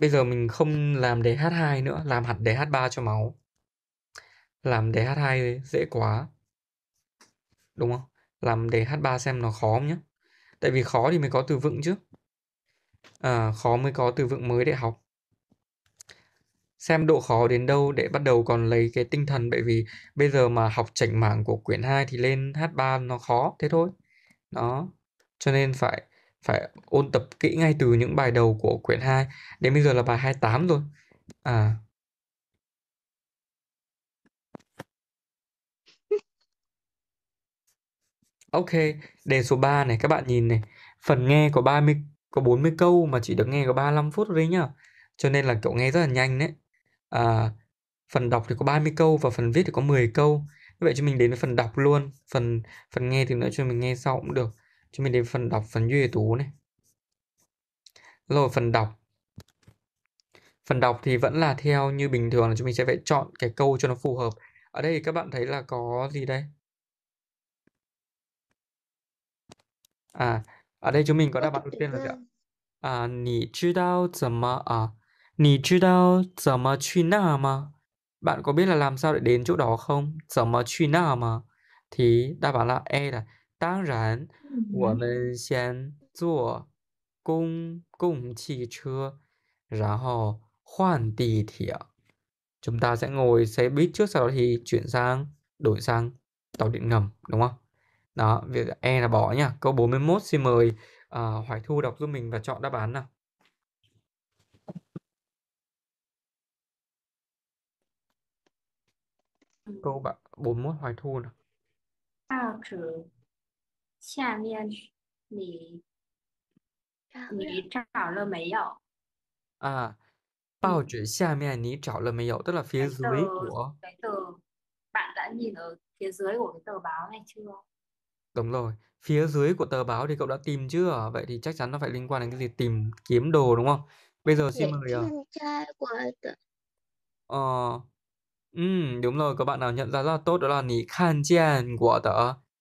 bây giờ mình không làm đề H2 nữa, làm hẳn đề H3 cho máu. Làm đề H2 dễ quá. Đúng không? Làm đề H3 xem nó khó không nhé. Tại vì khó thì mới có từ vựng chứ. À, khó mới có từ vựng mới để học. Xem độ khó đến đâu để bắt đầu còn lấy cái tinh thần bởi vì bây giờ mà học chảnh mảng của quyển 2 thì lên H3 nó khó thế thôi. Đó. Cho nên phải phải ôn tập kỹ ngay từ những bài đầu của quyển 2 đến bây giờ là bài 28 rồi à Ok, đề số 3 này các bạn nhìn này, phần nghe có 30 có 40 câu mà chỉ được nghe có 35 phút đấy nhá. Cho nên là cậu nghe rất là nhanh đấy. À, phần đọc thì có 30 câu và phần viết thì có 10 câu. Như vậy cho mình đến với phần đọc luôn, phần phần nghe thì nữa cho mình nghe sau cũng được chúng mình đến phần đọc phần duy tú này rồi phần đọc phần đọc thì vẫn là theo như bình thường là chúng mình sẽ phải chọn cái câu cho nó phù hợp ở đây các bạn thấy là có gì đây à ở đây chúng mình có đáp án đầu tiên là gì ạ à nì chú đao zầm mà à nì chú đao zầm mà truy na mà bạn có biết là làm sao để đến chỗ đó không zầm mà truy na mà thì đáp án là e là 当然，我嗯，们先坐公共汽车，然后换地铁. Chúng ta sẽ ngồi xe buýt trước sau đó thì chuyển sang đổi sang tàu điện ngầm, đúng không? Đó, việc E là bỏ nhá. Câu 41 xin mời à, Hoài Thu đọc giúp mình và chọn đáp án nào. Câu bạn 41 Hoài Thu nào. 下面你你找了没有？À, tức là phía dưới của cái tờ bạn đã nhìn ở phía dưới của cái tờ báo này chưa? Đúng rồi, phía dưới của tờ báo thì cậu đã tìm chưa? Vậy thì chắc chắn nó phải liên quan đến cái gì tìm kiếm đồ đúng không? Bây giờ xin mời à. trai Ờ, ừ, đúng rồi, các bạn nào nhận ra rất là tốt đó là nhìn thấy của tờ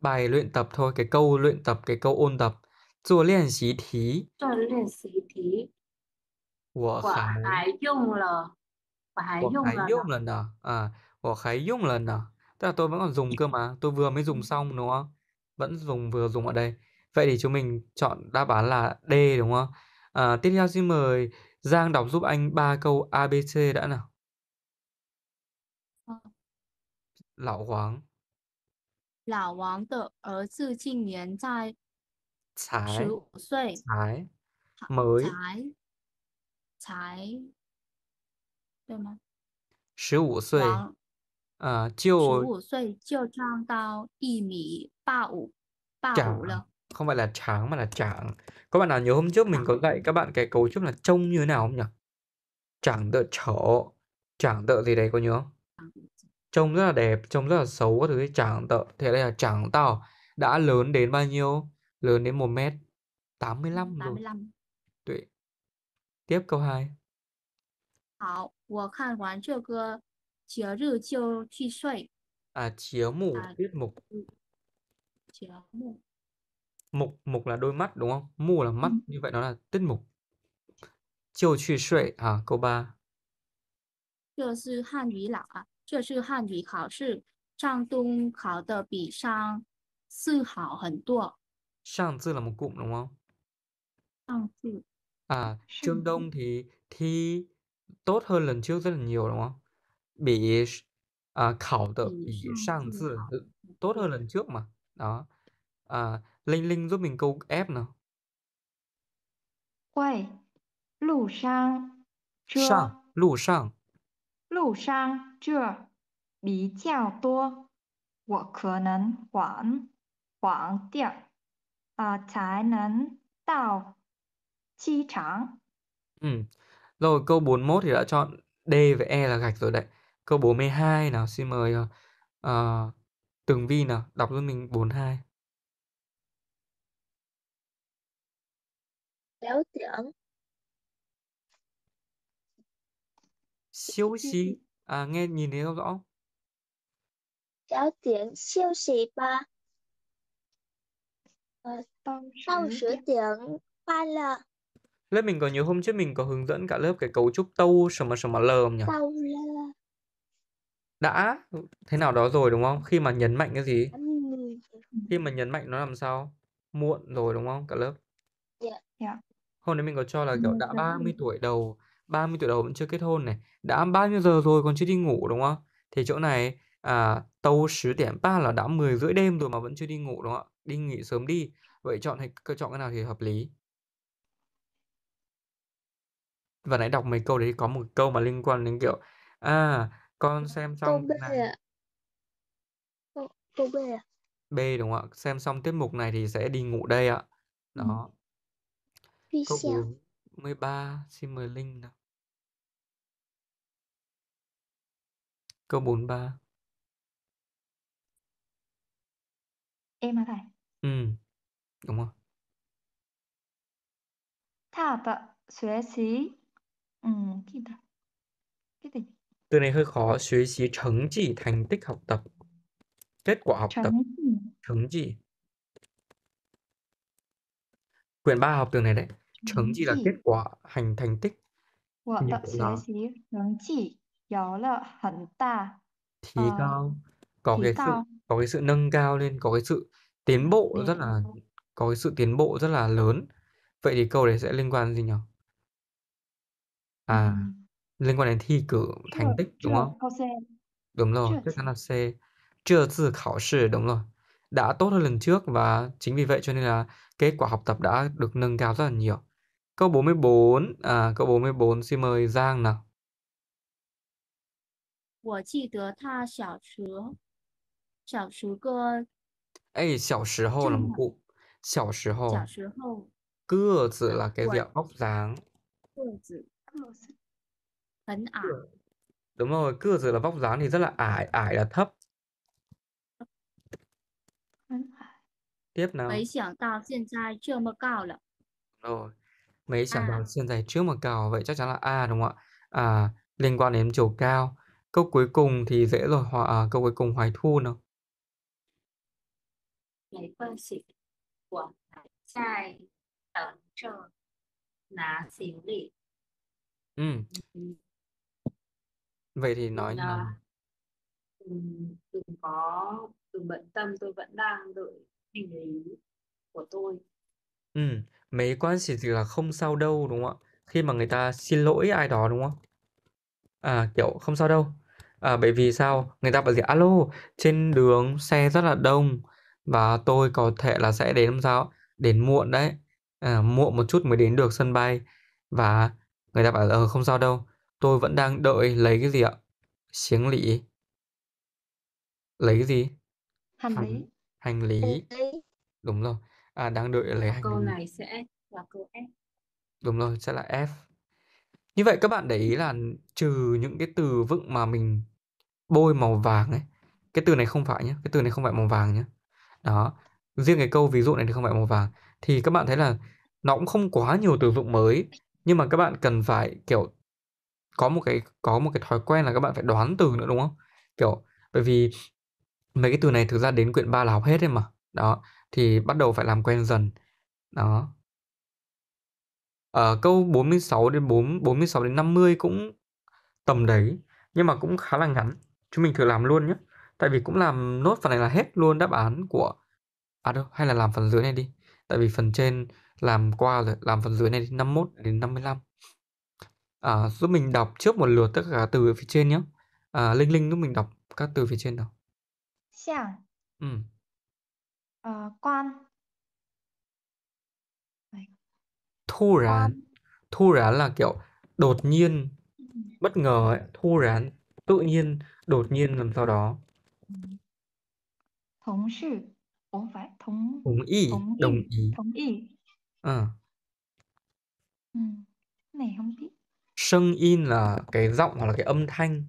bài luyện tập thôi cái câu luyện tập cái câu ôn tập 做练习题做练习题，我我还还用了，我还我用还了呢，用 lần nào à của khái dùng lần nào tức là tôi vẫn còn dùng cơ mà tôi vừa mới dùng ừ. xong đúng không vẫn dùng vừa dùng ở đây vậy thì chúng mình chọn đáp án là D đúng không à, tiếp theo xin mời Giang đọc giúp anh ba câu ABC đã nào 老王老王的儿子今年在才十五岁，才 mới 才才对吗？十五岁，王呃，十就五岁就长到一米八五八五 chảng 了，không phải là tráng mà là chảng các bạn nào nhớ hôm trước mình có dạy các bạn cái cấu trúc là trông như thế nào không nhỉ chảng đợi chỗ chảng đợi gì đấy có nhớ trông rất là đẹp trông rất là xấu các thứ chẳng tợ thế đây là chẳng tao đã lớn đến bao nhiêu lớn đến một mét tám mươi lăm rồi 85. Tiếp câu hai. tôi 2. 好，我看完这个节日就去睡。À, chiếu mù, à, tiết mục. Ừ. Chiếu mù. Mục, mục là đôi mắt đúng không? Mù là mắt, ừ. như vậy nó là tiết mục. Chiều truy suệ, à, câu 3. 这是汉语朗啊。这是汉语考试，上东考的比上次好很多。上次那么过了吗？上次。啊，中东，题题多好，人就好，好，有了吗？比啊考的比上好，多好，人就嘛啊啊，好，好，好，好，好，好，好，好，好，好，好，好，好，好，好，好，好，好，好，这比较多，我可能晚晚点啊才能到机场。Ừ. Rồi câu 41 thì đã chọn D với E là gạch rồi đấy. Câu 42 nào xin mời uh, Tường Vi nào đọc giúp mình 42. Béo tưởng. Siêu xí. À, nghe nhìn thấy không rõ? giáo tiếng siêu sĩ ba ờ, sau sửa tiếng ba l Lớp mình có nhiều hôm trước mình có hướng dẫn cả lớp cái cấu trúc tâu sờ mà sờ mà lờ không nhỉ? tàu l Đã thế nào đó rồi đúng không? Khi mà nhấn mạnh cái gì? Khi mà nhấn mạnh nó làm sao? Muộn rồi đúng không cả lớp? Dạ. dạ. Hôm đấy mình có cho là kiểu đã 30 tuổi đầu 30 tuổi đầu vẫn chưa kết hôn này đã bao nhiêu giờ rồi còn chưa đi ngủ đúng không thì chỗ này à, tàu 10 điểm ba là đã 10 rưỡi đêm rồi mà vẫn chưa đi ngủ đúng không đi nghỉ sớm đi vậy chọn hay cơ chọn cái nào thì hợp lý và nãy đọc mấy câu đấy có một câu mà liên quan đến kiểu à con xem xong câu B này. câu, B B đúng không ạ xem xong tiết mục này thì sẽ đi ngủ đây ạ ừ. đó ừ. câu 43 xin mời Linh nào Câu 43. Em hả thầy? Ừm, đúng rồi. Thảo à, tập xuế xí. Ừm, cái gì Cái gì? Từ này hơi khó, xuế xí chứng chỉ thành tích học tập, kết quả học tập, Trắng gì? chứng chỉ. Quyển 3 học từ này đấy, chứng Trắng chỉ là kết quả hành thành tích, Của hình tập gọi xuế xí. Trắng chỉ. 有了很大提 ờ, cao có cái 提 sự cao có cái sự nâng cao lên có cái sự tiến bộ rất là tiến có cái sự tiến bộ rất là lớn vậy thì câu đấy sẽ liên quan gì nhỉ à Ừm, liên quan đến thi cử chưa thành tích đúng không câu C đúng rồi chưa chắc chắn là C chưa dự khảo sự đúng rồi đã tốt hơn lần trước và chính vì vậy cho nên là kết quả học tập đã được nâng cao rất là nhiều câu 44 à câu 44 xin mời Giang nào 我记得他小时候，小时个，哎，小时候 là một cụ, Nhỏ thời 候,小时候 cơ 字 là cái gì ạ? Vóc dáng. 个子很矮，Đúng rồi, cơ 字 là vóc dáng thì rất là ải, là thấp. Tiếp nào. 没想到现在这么高了。Rồi. Mấy chẳng À. bằng xuyên giày trước mà cào vậy chắc chắn là A đúng không ạ? À, liên quan đến chiều cao câu cuối cùng thì dễ rồi hòa à, câu cuối cùng hoài thu nào ngày ừ. vậy thì nói là nào? đừng, đừng có đừng bận tâm tôi vẫn đang đợi hành lý của tôi ừ mấy quan chỉ là không sao đâu đúng không ạ khi mà người ta xin lỗi ai đó đúng không à kiểu không sao đâu À, bởi vì sao? Người ta bảo gì? Alo, trên đường xe rất là đông và tôi có thể là sẽ đến làm sao? Đến muộn đấy. À, muộn một chút mới đến được sân bay và người ta bảo ờ không sao đâu. Tôi vẫn đang đợi lấy cái gì ạ? Xiếng lị. Lấy cái gì? Hành lý. Hành lý. Đúng rồi. À đang đợi lấy hành câu lý. Câu này sẽ là câu F. Đúng rồi, sẽ là F. Như vậy các bạn để ý là trừ những cái từ vựng mà mình bôi màu vàng ấy cái từ này không phải nhé cái từ này không phải màu vàng nhé đó riêng cái câu ví dụ này thì không phải màu vàng thì các bạn thấy là nó cũng không quá nhiều từ vựng mới nhưng mà các bạn cần phải kiểu có một cái có một cái thói quen là các bạn phải đoán từ nữa đúng không kiểu bởi vì mấy cái từ này thực ra đến quyển 3 là học hết ấy mà đó thì bắt đầu phải làm quen dần đó ở ờ, à, câu 46 đến 4 46 đến 50 cũng tầm đấy nhưng mà cũng khá là ngắn chúng mình thử làm luôn nhé tại vì cũng làm nốt phần này là hết luôn đáp án của à đâu hay là làm phần dưới này đi tại vì phần trên làm qua rồi làm phần dưới này đi 51 đến 55 à, giúp mình đọc trước một lượt tất cả từ phía trên nhé à, Linh Linh giúp mình đọc các từ phía trên nào Xiang ừ. ờ, Quan Thu rán Thu rán là kiểu đột nhiên ừ. bất ngờ ấy. Thu rán tự nhiên đột nhiên làm sao đó. Thống sự, không phải thống Đồng ý, đồng ý, ý. thống ý. À. Ừ. Này không biết sưng in là cái giọng hoặc là cái âm thanh.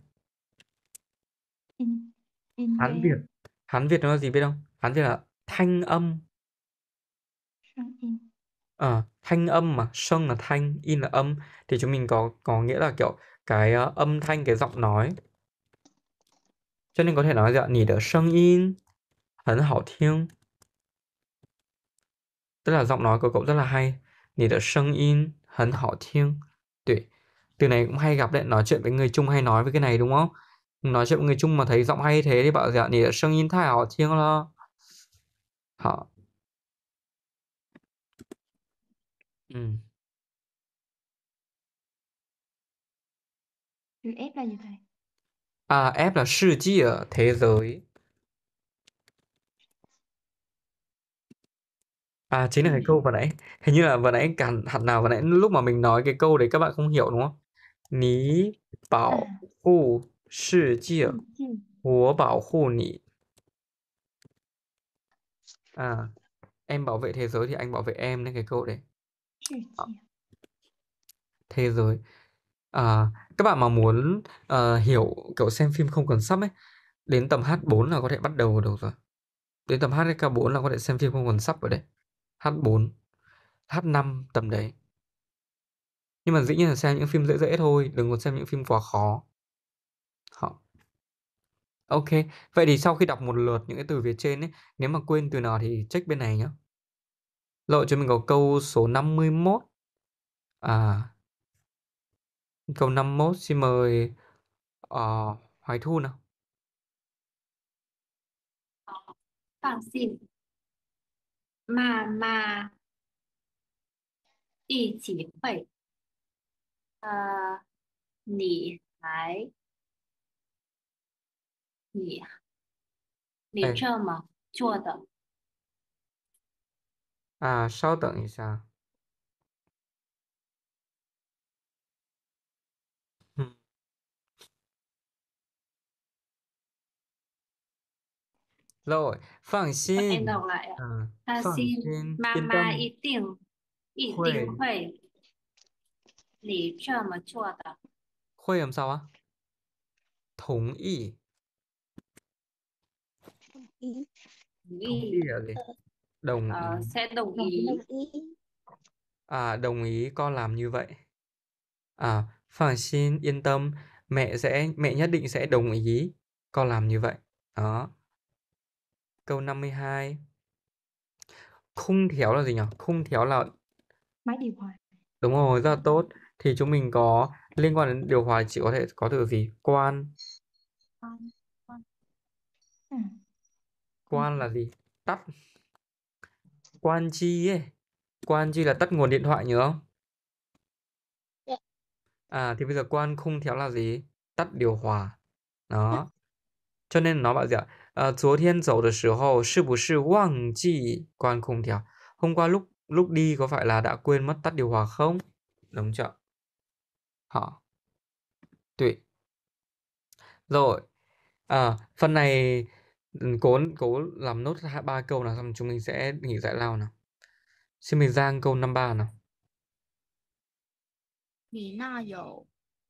In, in Hán Việt, Hán Việt nó là gì biết không? Hán Việt là thanh âm. 声音. À, ờ, thanh âm mà sưng là thanh in là âm thì chúng mình có có nghĩa là kiểu cái ờ, âm thanh cái giọng nói cho nên có thể nói rằng 你的声音很好听 tức là giọng nói của cậu rất là hay 你的声音很好听 Từ này cũng hay gặp đấy nói chuyện với người chung hay nói với cái này đúng không nói chuyện với người chung mà thấy giọng hay thế thì bảo rằng dạ, 你的声音太好听了好 ừ. chữ S là gì thầy À, F là sự 世界, thế giới. À, chính là cái câu vừa nãy. Hình như là vừa nãy cản hạt nào vừa nãy lúc mà mình nói cái câu đấy các bạn không hiểu đúng không? Ní À, bảo hộ 世界,世界，我保护你. À, em bảo vệ thế giới thì anh bảo vệ em nên cái câu đấy. 世 Ờ, giới à, các bạn mà muốn uh, hiểu kiểu xem phim không cần sắp ấy đến tầm H4 là có thể bắt đầu được rồi đến tầm HK4 là có thể xem phim không cần sắp rồi đấy H4 H5 tầm đấy nhưng mà dĩ nhiên là xem những phim dễ dễ thôi đừng còn xem những phim quá khó Họ. Ok, vậy thì sau khi đọc một lượt những cái từ phía trên ấy, nếu mà quên từ nào thì check bên này nhé. lộ cho mình có câu số 51. À, Câu 51 xin mời ờ, Hoài Thu nào. phản ờ, xỉn mà mà y chỉ phải ờ, nỉ hái nỉ nỉ Ê, mà chua tờ à, 稍等一下。Rồi, phẳng xin. Em đọc lại ạ. À, à, phẳng xin, xin mama yên tâm. định, ý Huệ. lý trợ mà chua đó. Hội làm sao á? Thống ờ, ý. Đồng ý. sẽ đồng ý. À, đồng ý con làm như vậy. À, phẳng xin yên tâm, mẹ sẽ mẹ nhất định sẽ đồng ý con làm như vậy. Đó. Câu 52. Khung thiếu là gì nhỉ? Khung thiếu là máy điều hòa. Đúng rồi, rất là tốt. Thì chúng mình có liên quan đến điều hòa chỉ có thể có từ gì? Quan. Quan, quan. Ừ. quan là gì? Tắt. Quan chi ấy. Quan chi là tắt nguồn điện thoại nhớ không? Dạ. À thì bây giờ quan khung thiếu là gì? Tắt điều hòa. Đó cho nên nó bảo gì ạ Hôm qua lúc lúc đi có phải là đã quên mất tắt điều hòa không đúng chưa họ tụi rồi à, phần này cố cố làm nốt ba câu nào xong chúng mình sẽ nghỉ giải lao nào xin mình giang câu năm ba nào 你那有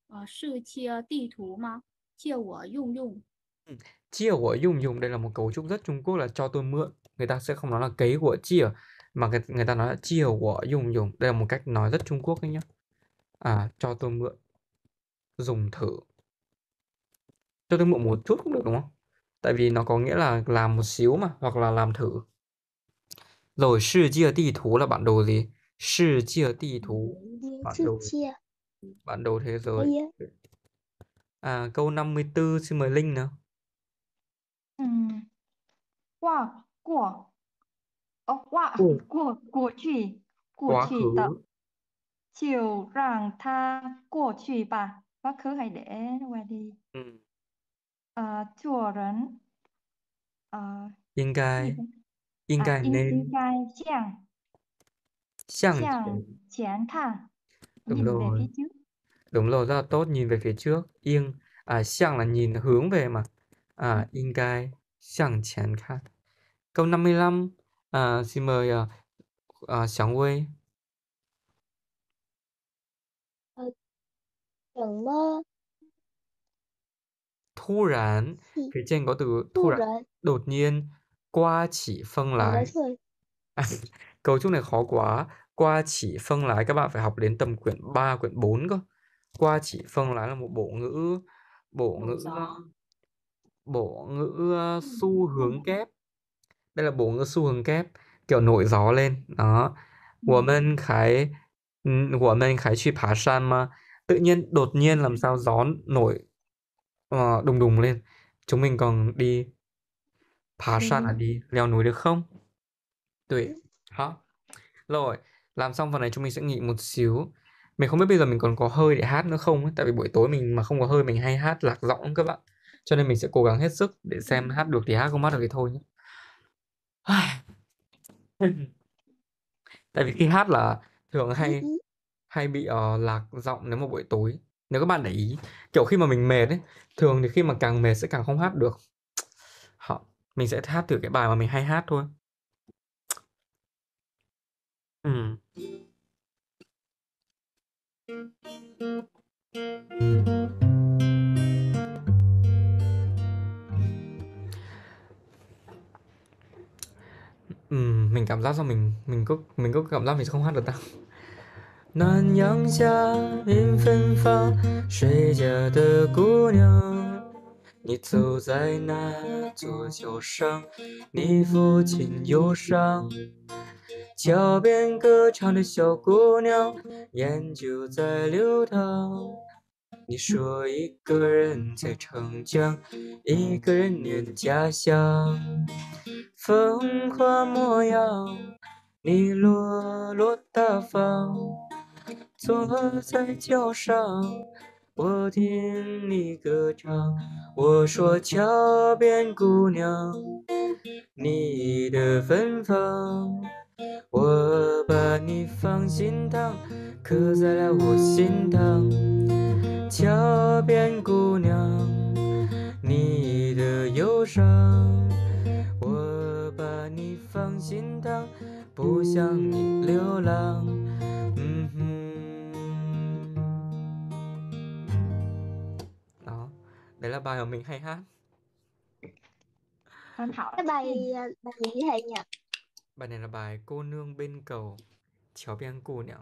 呃世界地图吗？借我用用。Ừm, "Chia" của "dùng dùng" đây là một cấu trúc rất Trung Quốc là "cho tôi mượn", người ta sẽ không nói là "cấy" của "chia", mà người người ta nói là "chia" của "dùng dùng", đây là một cách nói rất Trung Quốc đấy nhá. À, "cho tôi mượn", "dùng thử". Cho tôi mượn một chút cũng được, đúng không? Tại vì nó có nghĩa là làm một xíu mà, hoặc là làm thử. Rồi chia "世界地图" là bản đồ gì? chia "世界地图" bản đồ bản đồ thế giới. À, câu 54 xin mời Linh nào. 嗯，哇，过哦，过哇，过过去过 quá khứ 去的，chiều rằng tha 过去吧，quá khứ hãy để qua đi. ừ. Ờ, chùa rấn, ờ, Yên gì gai, đấy? yên À, gai in về phía trước. rất tốt, nhìn về phía trước. Yên, à, chẳng là nhìn hướng về mà à, 应该向前看. Câu 55, à, xin mời à, à, Sáng Huy. Đừng mơ. Thu rán, phía trên có từ thu rán, đột nhiên, qua chỉ phân lái. À, cấu trúc này khó quá. Qua chỉ phân lái các bạn phải học đến tầm quyển 3, quyển 4 cơ. Qua chỉ phân lái là một bộ ngữ bộ ngữ bổ ngữ xu hướng kép đây là bổ ngữ xu hướng kép kiểu nổi gió lên đó của mình khái của mình khái truy phá san mà tự nhiên đột nhiên làm sao gió nổi uh, đùng đùng lên chúng mình còn đi phá san là đi leo núi được không Tụi hả rồi làm xong phần này chúng mình sẽ nghỉ một xíu mình không biết bây giờ mình còn có hơi để hát nữa không tại vì buổi tối mình mà không có hơi mình hay hát lạc giọng các bạn cho nên mình sẽ cố gắng hết sức để ừ. xem hát được thì hát không hát được thì thôi nhé tại vì khi hát là thường hay ừ. hay bị uh, lạc giọng nếu mà buổi tối nếu các bạn để ý kiểu khi mà mình mệt ấy thường thì khi mà càng mệt sẽ càng không hát được họ mình sẽ hát thử cái bài mà mình hay hát thôi ừ. Uhm. 嗯敏感拉上敏敏哥敏哥哥拉面说话就得了暖阳下云芬芳谁家的姑娘你走在那座桥上你抚琴忧伤桥边歌唱的小姑娘眼角在流淌你说一个人在长江，一个人念家乡。风华模样，你落落大方。坐在桥上，我听你歌唱。我说桥边姑娘，你的芬芳，我把你放心上，刻在了我心膛。桥边姑娘，你的忧伤，我把你放心上，不想你流浪。嗯哼。Đó, đấy là bài mà mình hay hát. Con thảo cái bài bài gì thầy nhỉ? Bài này là bài cô nương bên cầu, cháu bên cô nhỉ?